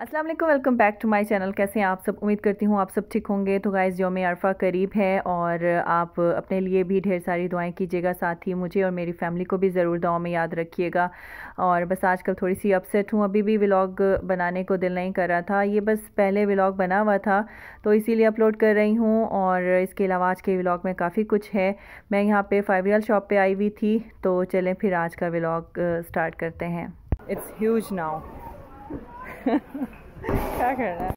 अस्सलाम वालेकुम welcome back to my channel कैसे हैं आप सब उम्मीद करती हूँ आप सब ठीक होंगे तो गाइस योम अरफा करीब है और आप अपने लिए भी ढेर सारी दुआएं कीजिएगा साथ ही मुझे और मेरी फैमिली को भी ज़रूर दुआओं में याद रखिएगा और बस आजकल थोड़ी सी अपसेट हूँ अभी भी व्लॉग बनाने को दिल नहीं कर रहा था ये बस पहले व्लॉग बना हुआ था तो इसीलिए अपलोड कर रही हूँ और इसके अलावा आज के व्लॉग में काफ़ी कुछ है मैं यहाँ पर फाइव रियल शॉप पर आई हुई थी तो चलें फिर आज का व्लॉग स्टार्ट करते हैं इट्स ह्यूज नाउ क्या कर रहा है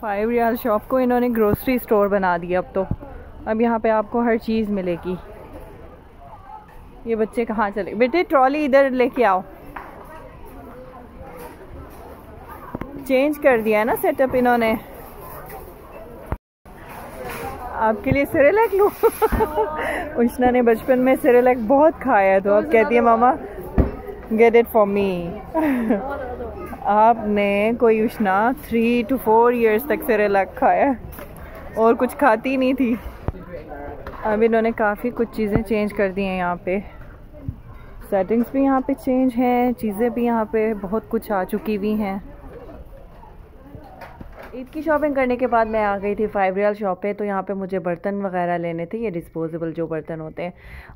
फाइव रियाल शॉप को इन्होंने ग्रोसरी स्टोर बना दिया अब तो अब यहाँ पे आपको हर चीज़ मिलेगी ये बच्चे कहाँ चले बेटे ट्रॉली इधर लेके आओ चेंज कर दिया है ना सेटअप इन्होंने आपके लिए सिरेलैक लू उष्णा ने बचपन में सिरेलैक बहुत खाया तो अब कहती है mama get it for me आपने कोई उष्णा थ्री टू फोर इयर्स तक से रलक खाया और कुछ खाती नहीं थी अब इन्होंने काफ़ी कुछ चीज़ें चेंज कर दी हैं यहाँ पे सेटिंग्स भी यहाँ पे चेंज हैं चीज़ें भी यहाँ पे बहुत कुछ आ चुकी हुई हैं ईद की शॉपिंग करने के बाद मैं आ गई थी फाइव रियल शॉप पे तो यहाँ पे मुझे बर्तन वगैरह लेने थे ये डिस्पोजेबल जो बर्तन होते हैं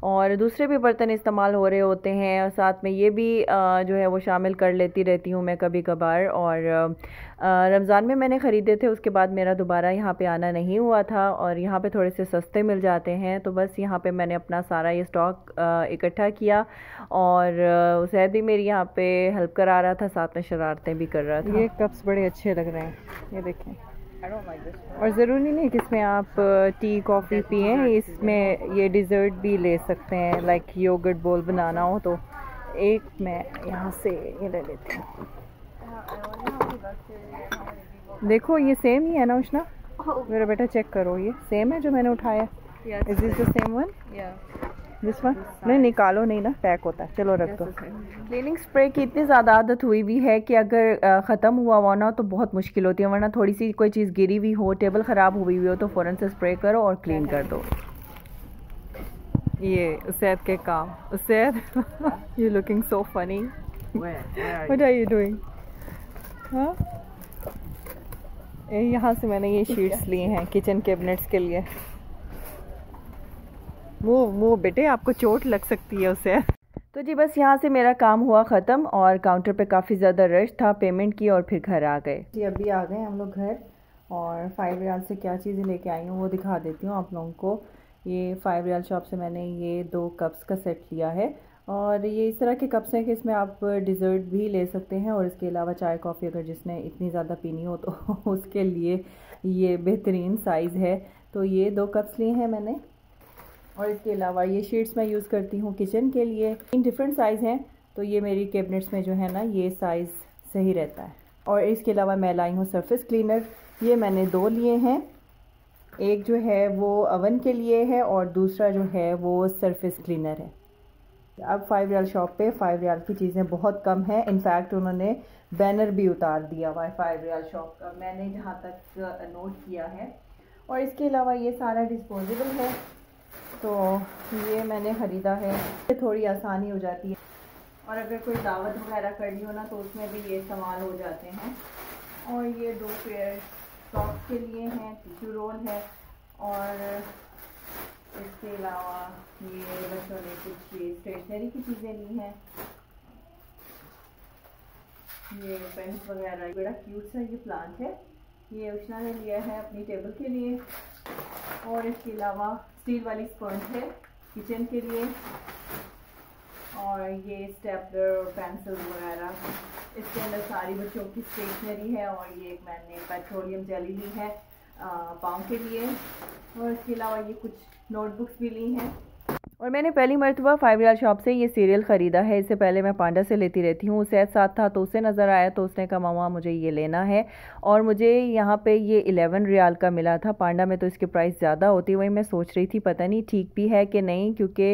और दूसरे भी बर्तन इस्तेमाल हो रहे होते हैं और साथ में ये भी जो है वो शामिल कर लेती रहती हूँ मैं कभी कभार और रमज़ान में मैंने ख़रीदे थे उसके बाद मेरा दोबारा यहाँ पे आना नहीं हुआ था और यहाँ पे थोड़े से सस्ते मिल जाते हैं तो बस यहाँ पे मैंने अपना सारा ये स्टॉक इकट्ठा किया और उसद भी मेरी यहाँ पे हेल्प करा रहा था साथ में शरारतें भी कर रहा था ये कप्स बड़े अच्छे लग रहे हैं ये देखें और ज़रूरी नहीं कि इसमें आप टी कॉफ़ी पिए इसमें ये डिज़र्ट भी ले सकते हैं लाइक योगर्ट बोल बनाना हो तो एक मैं यहाँ से ये ले लेती हूँ देखो ये सेम ही है ना उष्णा oh. मेरा बेटा चेक करो ये सेम है जो मैंने उठाया is is the same one this one नहीं निकालो नहीं ना पैक होता है चलो रख दो क्लीनिंग स्प्रे की इतनी ज़्यादा आदत हुई भी है कि अगर ख़त्म हुआ हुआ ना तो बहुत मुश्किल होती है वरना थोड़ी सी कोई चीज़ गिरी हुई हो टेबल ख़राब हुई हुई हो तो फ़ौरन से स्प्रे करो और क्लीन कर दो ये उसैद के काम Usaid you looking so funny what are you doing हाँ यहाँ से मैंने ये शीट्स लिए हैं किचन कैबिनेट्स के लिए वो वो बेटे आपको चोट लग सकती है उसे तो जी बस यहाँ से मेरा काम हुआ ख़त्म और काउंटर पे काफ़ी ज़्यादा रश था पेमेंट की और फिर घर आ गए जी अभी आ गए हम लोग घर और फाइव रियाल से क्या चीज़ें लेके आई हूँ वो दिखा देती हूँ आप लोगों को ये फाइव रियाल शॉप से मैंने ये दो कप्स का सेट लिया है और ये इस तरह के कप्स हैं कि इसमें आप डिज़र्ट भी ले सकते हैं और इसके अलावा चाय कॉफ़ी अगर जिसने इतनी ज़्यादा पीनी हो तो उसके लिए ये बेहतरीन साइज़ है तो ये दो कप्स लिए हैं मैंने और इसके अलावा ये शीट्स मैं यूज़ करती हूँ किचन के लिए इन डिफरेंट साइज़ हैं तो ये मेरी कैबिनेट्स में जो है ना ये साइज़ सही रहता है और इसके अलावा मैं लाई हूँ सरफेस क्लीनर ये मैंने दो लिए हैं एक जो है वो अवन के लिए है और दूसरा जो है वो सरफेस क्लीनर है अब फाइव रियाल शॉप पे फाइव रियाल की चीज़ें बहुत कम हैं इनफैक्ट उन्होंने बैनर भी उतार दिया हुआ है फाइव रियाल शॉप का मैंने जहाँ तक नोट uh, किया है और इसके अलावा ये सारा डिस्पोजेबल है तो ये मैंने ख़रीदा है थोड़ी आसानी हो जाती है और अगर कोई दावत वगैरह करनी हो ना तो उसमें भी ये इस्तेमाल हो जाते हैं और ये दो पेयर सॉक्स के लिए हैं टिश्यू रोल है और इसके अलावा ये बच्चों ने कुछ ये स्टेशनरी की चीज़ें ली हैं ये पेंस वगैरह बड़ा क्यूट सा ये प्लांट है ये उषना ने लिया है अपनी टेबल के लिए और इसके अलावा स्टील वाली स्पंज है किचन के लिए और ये स्टेपलर और पेंसिल वगैरह इसके अंदर सारी बच्चों की स्टेशनरी है और ये मैंने पेट्रोलियम जेली ली है पाँव के लिए और इसके अलावा ये कुछ नोटबुक्स भी ली हैं और मैंने पहली मरतबा फाइव रियाल शॉप से ये सीरियल ख़रीदा है इससे पहले मैं पांडा से लेती रहती हूँ उसे साथ था तो उसे नज़र आया तो उसने कहा मामा मुझे ये लेना है और मुझे यहाँ पे ये इलेवन रियाल का मिला था पांडा में तो इसके प्राइस ज़्यादा होती वही मैं सोच रही थी पता नहीं ठीक भी है कि नहीं क्योंकि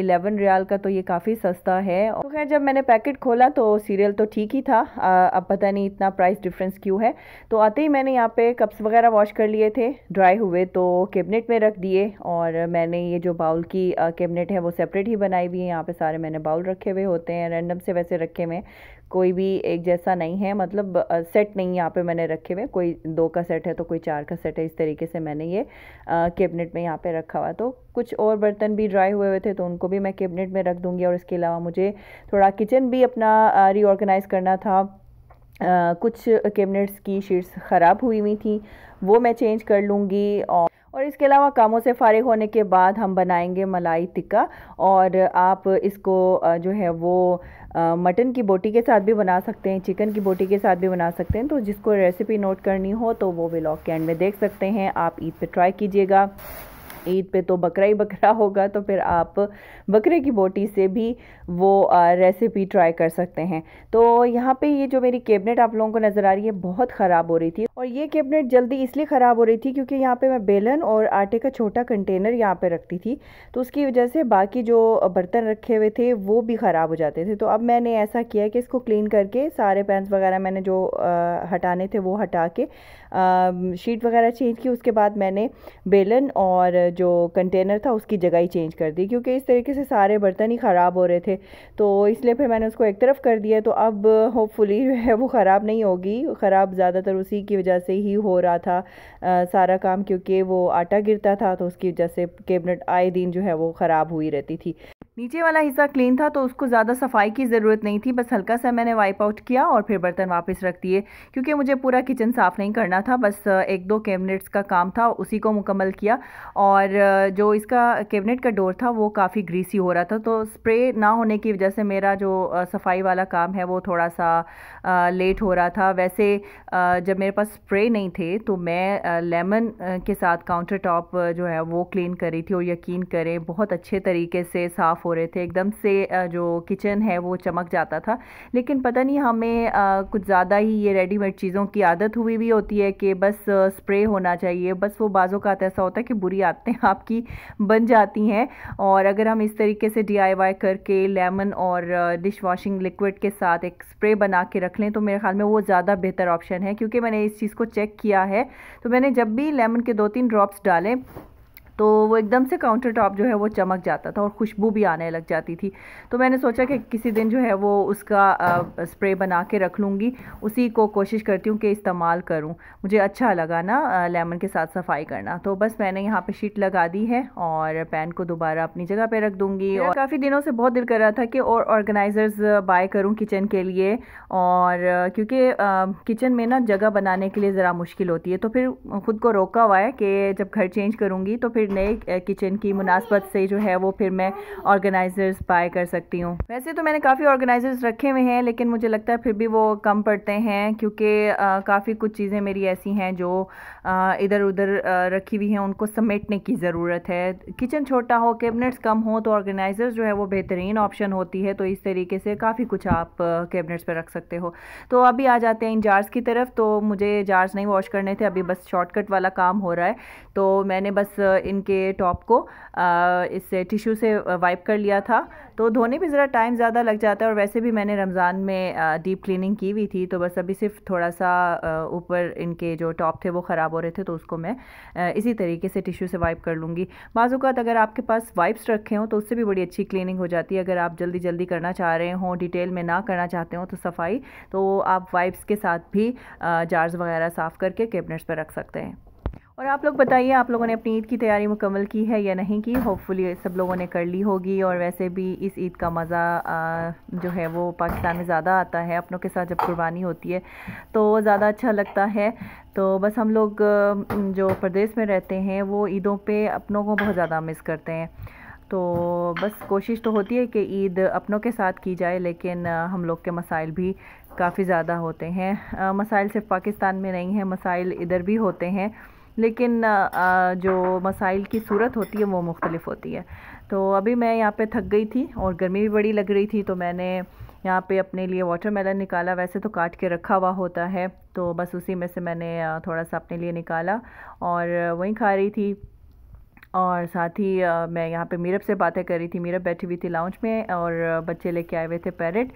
इलेवन रियाल का तो ये काफ़ी सस्ता है और तो खैर जब मैंने पैकेट खोला तो सीरियल तो ठीक ही था अब पता नहीं इतना प्राइस डिफ्रेंस क्यों है तो आते ही मैंने यहाँ पर कप्स वगैरह वॉश कर लिए थे ड्राई हुए तो कैबिनेट में रख दिए और मैंने ये जो बाउल की कैबिनेट है वो सेपरेट ही बनाई हुई है यहाँ पे सारे मैंने बाउल रखे हुए होते हैं रैंडम से वैसे रखे हुए कोई भी एक जैसा नहीं है मतलब सेट नहीं यहाँ पे मैंने रखे हुए कोई दो का सेट है तो कोई चार का सेट है इस तरीके से मैंने ये कैबिनेट में यहाँ पे रखा हुआ तो कुछ और बर्तन भी ड्राई हुए हुए थे तो उनको भी मैं कैबिनेट में रख दूँगी और इसके अलावा मुझे थोड़ा किचन भी अपना रीऑर्गेनाइज़ करना था आ, कुछ कैबिनेट्स की शीट्स ख़राब हुई हुई थी वो मैं चेंज कर लूँगी और और इसके अलावा कामों से फारिग होने के बाद हम बनाएंगे मलाई टिक्का और आप इसको जो है वो मटन की बोटी के साथ भी बना सकते हैं चिकन की बोटी के साथ भी बना सकते हैं तो जिसको रेसिपी नोट करनी हो तो वो ब्लॉग के एंड में देख सकते हैं आप ईद पे ट्राई कीजिएगा ईद पे तो बकरा ही बकरा होगा तो फिर आप बकरे की बोटी से भी वो रेसिपी ट्राई कर सकते हैं तो यहाँ पे ये जो मेरी कैबिनेट आप लोगों को नज़र आ रही है बहुत ख़राब हो रही थी और ये कैबिनेट जल्दी इसलिए ख़राब हो रही थी क्योंकि यहाँ पे मैं बेलन और आटे का छोटा कंटेनर यहाँ पे रखती थी तो उसकी वजह से बाकी जो बर्तन रखे हुए थे वो भी ख़राब हो जाते थे तो अब मैंने ऐसा किया कि इसको क्लीन करके सारे पैंस वगैरह मैंने जो आ, हटाने थे वो हटा के आ, शीट वगैरह चेंज की उसके बाद मैंने बेलन और जो कंटेनर था उसकी जगह ही चेंज कर दी क्योंकि इस तरीके से सारे बर्तन ही ख़राब हो रहे थे तो इसलिए फिर मैंने उसको एक तरफ कर दिया तो अब होपफुली जो है वो ख़राब नहीं होगी ख़राब ज़्यादातर उसी की वजह से ही हो रहा था आ, सारा काम क्योंकि वो आटा गिरता था तो उसकी वजह से कैबिनेट आए दिन जो है वो ख़राब हुई रहती थी नीचे वाला हिस्सा क्लीन था तो उसको ज़्यादा सफाई की ज़रूरत नहीं थी बस हल्का सा मैंने वाइप आउट किया और फिर बर्तन वापस रख दिए क्योंकि मुझे पूरा किचन साफ़ नहीं करना था बस एक दो कैबिनेट्स का काम था उसी को मुकम्मल किया और जो इसका कैबिनेट का डोर था वो काफ़ी ग्रीसी हो रहा था तो स्प्रे ना होने की वजह से मेरा जो सफाई वाला काम है वो थोड़ा सा लेट हो रहा था वैसे जब मेरे पास स्प्रे नहीं थे तो मैं लेमन के साथ काउंटर टॉप जो है वो क्लीन कर रही थी और यकीन करें बहुत अच्छे तरीके से साफ़ साफ़ हो रहे थे एकदम से जो किचन है वो चमक जाता था लेकिन पता नहीं हमें कुछ ज़्यादा ही ये रेडीमेड चीज़ों की आदत हुई भी होती है कि बस स्प्रे होना चाहिए बस वो बाज़ों का ऐसा होता है कि बुरी आदतें आपकी बन जाती हैं और अगर हम इस तरीके से डी करके लेमन और डिश वॉशिंग लिक्विड के साथ एक स्प्रे बना के रख लें तो मेरे ख्याल में वो ज़्यादा बेहतर ऑप्शन है क्योंकि मैंने इस चीज़ को चेक किया है तो मैंने जब भी लेमन के दो तीन ड्रॉप्स डालें तो वो एकदम से काउंटर टॉप जो है वो चमक जाता था और खुशबू भी आने लग जाती थी तो मैंने सोचा कि किसी दिन जो है वो उसका आ, स्प्रे बना के रख लूँगी उसी को कोशिश करती हूँ कि इस्तेमाल करूँ मुझे अच्छा लगा ना लेमन के साथ सफाई करना तो बस मैंने यहाँ पे शीट लगा दी है और पैन को दोबारा अपनी जगह पे रख दूँगी और काफ़ी दिनों से बहुत दिल कर रहा था कि और ऑर्गेनाइज़र्स बाय करूँ किचन के लिए और क्योंकि किचन में ना जगह बनाने के लिए ज़रा मुश्किल होती है तो फिर ख़ुद को रोका हुआ है कि जब घर चेंज करूँगी तो फिर नए किचन की मुनासबत से जो है वो फिर मैं ऑर्गेनाइज़र्स बाय कर सकती हूँ वैसे तो मैंने काफ़ी ऑर्गेनाइज़र्स रखे हुए हैं लेकिन मुझे लगता है फिर भी वो कम पड़ते हैं क्योंकि काफ़ी कुछ चीज़ें मेरी ऐसी हैं जो इधर उधर रखी हुई हैं उनको समेटने की ज़रूरत है किचन छोटा हो कैबिनेट्स कम हो तो ऑर्गेनाइज़र्स जो है वो बेहतरीन ऑप्शन होती है तो इस तरीके से काफ़ी कुछ आप कैबिनेट्स पर रख सकते हो तो अभी आ जाते हैं इन जार्स की तरफ तो मुझे जार्स नहीं वॉश करने थे अभी बस शॉर्टकट वाला काम हो रहा है तो मैंने बस इनके टॉप को इस टिश्यू से वाइप कर लिया था तो धोने में ज़रा टाइम ज़्यादा लग जाता है और वैसे भी मैंने रमज़ान में डीप क्लीनिंग की हुई थी तो बस अभी सिर्फ थोड़ा सा ऊपर इनके जो टॉप थे वो ख़राब हो रहे थे तो उसको मैं इसी तरीके से टिश्यू से वाइप कर लूँगी बाज़ात अगर आपके पास वाइप्स रखे हों तो उससे भी बड़ी अच्छी क्लिनिंग हो जाती है अगर आप जल्दी जल्दी करना चाह रहे हों डिटेल में ना करना चाहते हों तो सफ़ाई तो आप वाइप्स के साथ भी जार्स वगैरह साफ़ करके कैबिनेट्स पर रख सकते हैं और आप लोग बताइए आप लोगों ने अपनी ईद की तैयारी मुकम्मल की है या नहीं की होपफुली सब लोगों ने कर ली होगी और वैसे भी इस ईद का मज़ा जो है वो पाकिस्तान में ज़्यादा आता है अपनों के साथ जब कुर्बानी होती है तो ज़्यादा अच्छा लगता है तो बस हम लोग जो प्रदेश में रहते हैं वो ईदों पर अपनों को बहुत ज़्यादा मिस करते हैं तो बस कोशिश तो होती है कि ईद अपनों के साथ की जाए लेकिन हम लोग के मसाइल भी काफ़ी ज़्यादा होते हैं मसाइल सिर्फ पाकिस्तान में नहीं है मसाइल इधर भी होते हैं लेकिन जो मसाइल की सूरत होती है वो मुख्तलिफ होती है तो अभी मैं यहाँ पे थक गई थी और गर्मी भी बड़ी लग रही थी तो मैंने यहाँ पे अपने लिए वाटरमेलन निकाला वैसे तो काट के रखा हुआ होता है तो बस उसी में से मैंने थोड़ा सा अपने लिए निकाला और वहीं खा रही थी और साथ ही मैं यहाँ पे मीरब से बातें कर रही थी मीरब बैठी हुई थी लाउंज में और बच्चे लेके आए हुए थे पैरेट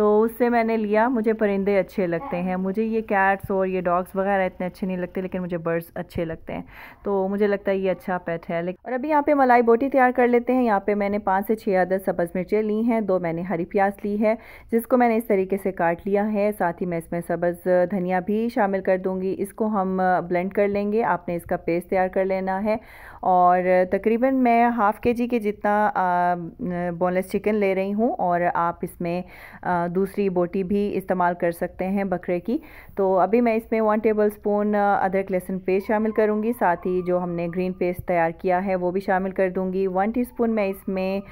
तो उससे मैंने लिया मुझे परिंदे अच्छे लगते हैं मुझे ये कैट्स और ये डॉग्स वगैरह इतने अच्छे नहीं लगते लेकिन मुझे बर्ड्स अच्छे लगते हैं तो मुझे लगता है ये अच्छा पेट है लेकिन और अभी यहाँ पे मलाई बोटी तैयार कर लेते हैं यहाँ पे मैंने पाँच से छः आदर सब्ज़ मिर्चें ली हैं दो मैंने हरी प्याज ली है जिसको मैंने इस तरीके से काट लिया है साथ ही मैं इसमें सब्ज़ धनिया भी शामिल कर दूँगी इसको हम ब्लेंड कर लेंगे आपने इसका पेस्ट तैयार कर लेना है और तकरीबन मैं हाफ़ के जी के जितना बोनलेस चिकन ले रही हूँ और आप इसमें दूसरी बोटी भी इस्तेमाल कर सकते हैं बकरे की तो अभी मैं इसमें वन टेबल स्पून अदरक लहसुन पेस्ट शामिल करूँगी साथ ही जो हमने ग्रीन पेस्ट तैयार किया है वो भी शामिल कर दूँगी वन स्पून मैं इसमें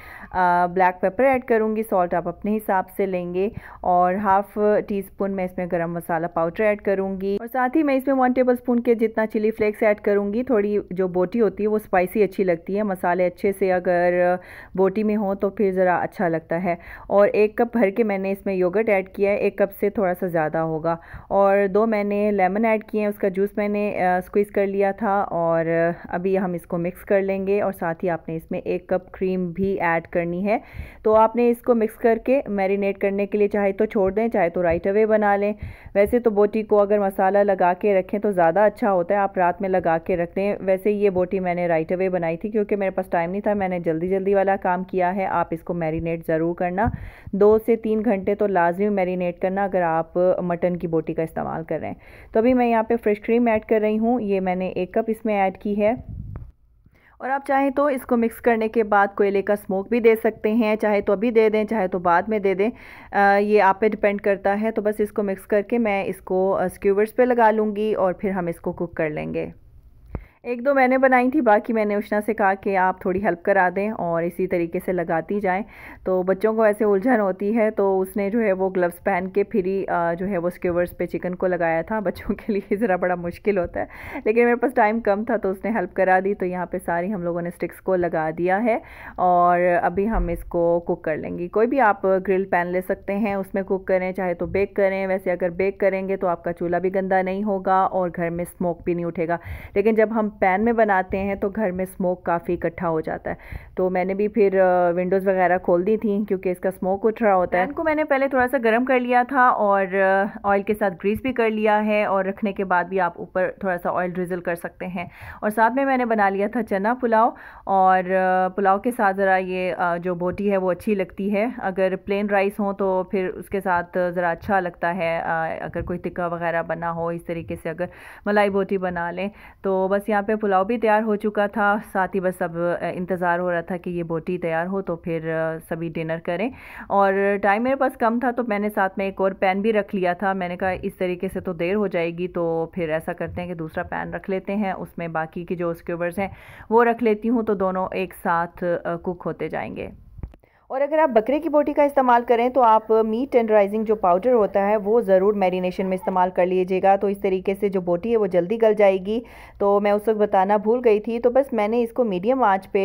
ब्लैक पेपर ऐड करूँगी सॉल्ट आप अपने हिसाब से लेंगे और हाफ़ टी स्पून मैं इसमें गर्म मसाला पाउडर ऐड करूँगी और साथ ही मैं इसमें वन टेबल स्पून के जितना चिली फ्लेक्स ऐड करूँगी थोड़ी जो बोटी होती है वो स्पाइसी अच्छी लगती है मसाले अच्छे से अगर बोटी में हो तो फिर ज़रा अच्छा लगता है और एक कप भर के मैंने इसमें इसमें योगर्ट ऐड किया है एक कप से थोड़ा सा ज़्यादा होगा और दो मैंने लेमन ऐड किए हैं उसका जूस मैंने स्क्वीज़ कर लिया था और अभी हम इसको मिक्स कर लेंगे और साथ ही आपने इसमें एक कप क्रीम भी ऐड करनी है तो आपने इसको मिक्स करके मैरिनेट करने के लिए चाहे तो छोड़ दें चाहे तो राइट अवे बना लें वैसे तो बोटी को अगर मसाला लगा के रखें तो ज़्यादा अच्छा होता है आप रात में लगा के रख दें वैसे ये बोटी मैंने राइट अवे बनाई थी क्योंकि मेरे पास टाइम नहीं था मैंने जल्दी जल्दी वाला काम किया है आप इसको मैरिनेट ज़रूर करना दो से तीन घंटे घंटे तो लाजमी मैरिनेट करना अगर आप मटन की बोटी का इस्तेमाल कर रहे हैं तो अभी मैं यहाँ पे फ्रेश क्रीम ऐड कर रही हूँ ये मैंने एक कप इसमें ऐड की है और आप चाहें तो इसको मिक्स करने के बाद कोयले का स्मोक भी दे सकते हैं चाहे तो अभी दे दें चाहे तो बाद में दे दें ये आप पे डिपेंड करता है तो बस इसको मिक्स करके मैं इसको स्क्यूवर्स पे लगा लूँगी और फिर हम इसको कुक कर लेंगे एक दो मैंने बनाई थी बाकी मैंने उष्णा से कहा कि आप थोड़ी हेल्प करा दें और इसी तरीके से लगाती जाएं तो बच्चों को ऐसे उलझन होती है तो उसने जो है वो ग्लव्स पहन के फिर ही जो है वो स्क्यूवर्स पे चिकन को लगाया था बच्चों के लिए ज़रा बड़ा मुश्किल होता है लेकिन मेरे पास टाइम कम था तो उसने हेल्प करा दी तो यहाँ पर सारी हम लोगों ने स्टिक्स को लगा दिया है और अभी हम इसको कुक कर लेंगे कोई भी आप ग्रिल पैन ले सकते हैं उसमें कुक करें चाहे तो बेक करें वैसे अगर बेक करेंगे तो आपका चूल्हा भी गंदा नहीं होगा और घर में स्मोक भी नहीं उठेगा लेकिन जब हम पैन में बनाते हैं तो घर में स्मोक काफ़ी इकट्ठा हो जाता है तो मैंने भी फिर विंडोज़ वगैरह खोल दी थी क्योंकि इसका स्मोक उठ रहा होता है इनको मैंने पहले थोड़ा सा गर्म कर लिया था और ऑयल के साथ ग्रीस भी कर लिया है और रखने के बाद भी आप ऊपर थोड़ा सा ऑयल ड्रिजल कर सकते हैं और साथ में मैंने बना लिया था चना पुलाव और पुलाव के साथ ज़रा ये जो बोटी है वो अच्छी लगती है अगर प्लेन राइस हो तो फिर उसके साथ ज़रा अच्छा लगता है अगर कोई टिक्का वगैरह बना हो इस तरीके से अगर मलाई बोटी बना लें तो बस यहाँ यहाँ पे पुलाव भी तैयार हो चुका था साथ ही बस अब इंतज़ार हो रहा था कि ये बोटी तैयार हो तो फिर सभी डिनर करें और टाइम मेरे पास कम था तो मैंने साथ में एक और पैन भी रख लिया था मैंने कहा इस तरीके से तो देर हो जाएगी तो फिर ऐसा करते हैं कि दूसरा पैन रख लेते हैं उसमें बाकी के जो स्क्यूबर्स हैं वो रख लेती हूँ तो दोनों एक साथ कुक होते जाएंगे और अगर आप बकरे की बोटी का इस्तेमाल करें तो आप मीट टेंडराइजिंग जो पाउडर होता है वो ज़रूर मैरिनेशन में इस्तेमाल कर लीजिएगा तो इस तरीके से जो बोटी है वो जल्दी गल जाएगी तो मैं उस वक्त बताना भूल गई थी तो बस मैंने इसको मीडियम आँच पे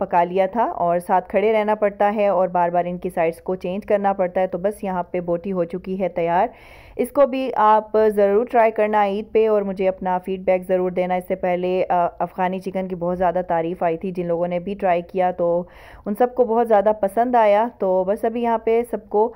पका लिया था और साथ खड़े रहना पड़ता है और बार बार इनकी साइड्स को चेंज करना पड़ता है तो बस यहाँ पर बोटी हो चुकी है तैयार इसको भी आप ज़रूर ट्राई करना ईद पे और मुझे अपना फ़ीडबैक ज़रूर देना इससे पहले अफ़गानी चिकन की बहुत ज़्यादा तारीफ़ आई थी जिन लोगों ने भी ट्राई किया तो उन सबको बहुत ज़्यादा पसंद आया तो बस अभी यहाँ पे सबको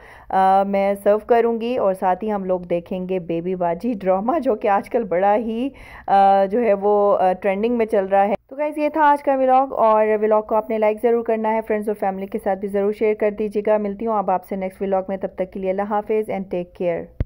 मैं सर्व करूँगी और साथ ही हम लोग देखेंगे बेबी बाजी ड्रामा जो कि आजकल बड़ा ही आ, जो है वो ट्रेंडिंग में चल रहा है तो गाइज़ ये था आज का व्लॉग और व्लॉग को आपने लाइक ज़रूर करना है फ्रेंड्स और फैमिली के साथ भी ज़रूर शेयर कर दीजिएगा मिलती हूँ अब आपसे नेक्स्ट व्लॉग में तब तक के लिए अल्लाह हाफिज़ एंड टेक केयर